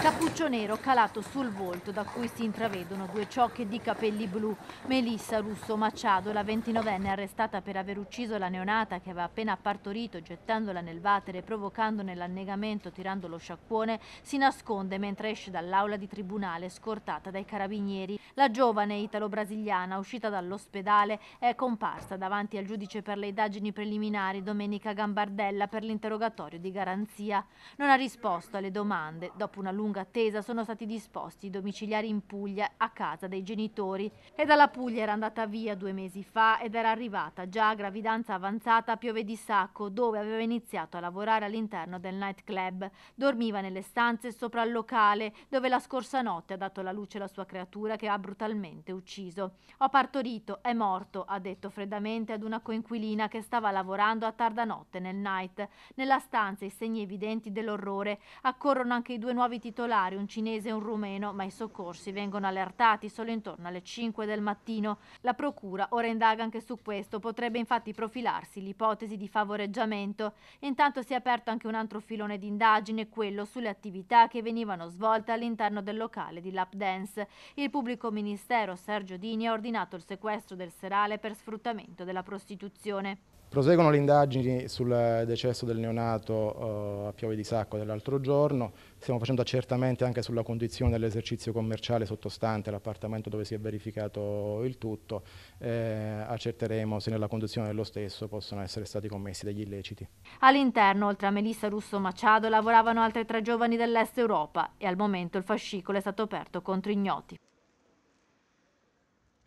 Cappuccio nero calato sul volto da cui si intravedono due ciocche di capelli blu. Melissa Russo Maciado, la 29enne arrestata per aver ucciso la neonata che aveva appena partorito gettandola nel vatere, e provocandone l'annegamento tirando lo sciacquone, si nasconde mentre esce dall'aula di tribunale scortata dai carabinieri. La giovane italo-brasiliana uscita dall'ospedale è comparsa davanti al giudice per le indagini preliminari Domenica Gambardella per l'interrogatorio di garanzia. Non ha risposto alle domande dopo una lunga lunga attesa sono stati disposti i domiciliari in Puglia a casa dei genitori e dalla Puglia era andata via due mesi fa ed era arrivata già a gravidanza avanzata a Piove di Sacco dove aveva iniziato a lavorare all'interno del nightclub. Dormiva nelle stanze sopra il locale dove la scorsa notte ha dato alla luce la sua creatura che ha brutalmente ucciso. Ho partorito, è morto, ha detto freddamente ad una coinquilina che stava lavorando a tarda notte nel night. Nella stanza i segni evidenti dell'orrore accorrono anche i due nuovi titoli titolari, un cinese e un rumeno, ma i soccorsi vengono allertati solo intorno alle 5 del mattino. La procura ora indaga anche su questo, potrebbe infatti profilarsi l'ipotesi di favoreggiamento. Intanto si è aperto anche un altro filone di indagine, quello sulle attività che venivano svolte all'interno del locale di lap dance. Il pubblico ministero Sergio Dini ha ordinato il sequestro del serale per sfruttamento della prostituzione. Proseguono le indagini sul decesso del neonato eh, a Piove di Sacco dell'altro giorno, stiamo facendo accertamenti anche sulla condizione dell'esercizio commerciale sottostante all'appartamento dove si è verificato il tutto, eh, accerteremo se nella condizione dello stesso possono essere stati commessi degli illeciti. All'interno, oltre a Melissa Russo Maciado, lavoravano altri tre giovani dell'Est Europa e al momento il fascicolo è stato aperto contro ignoti.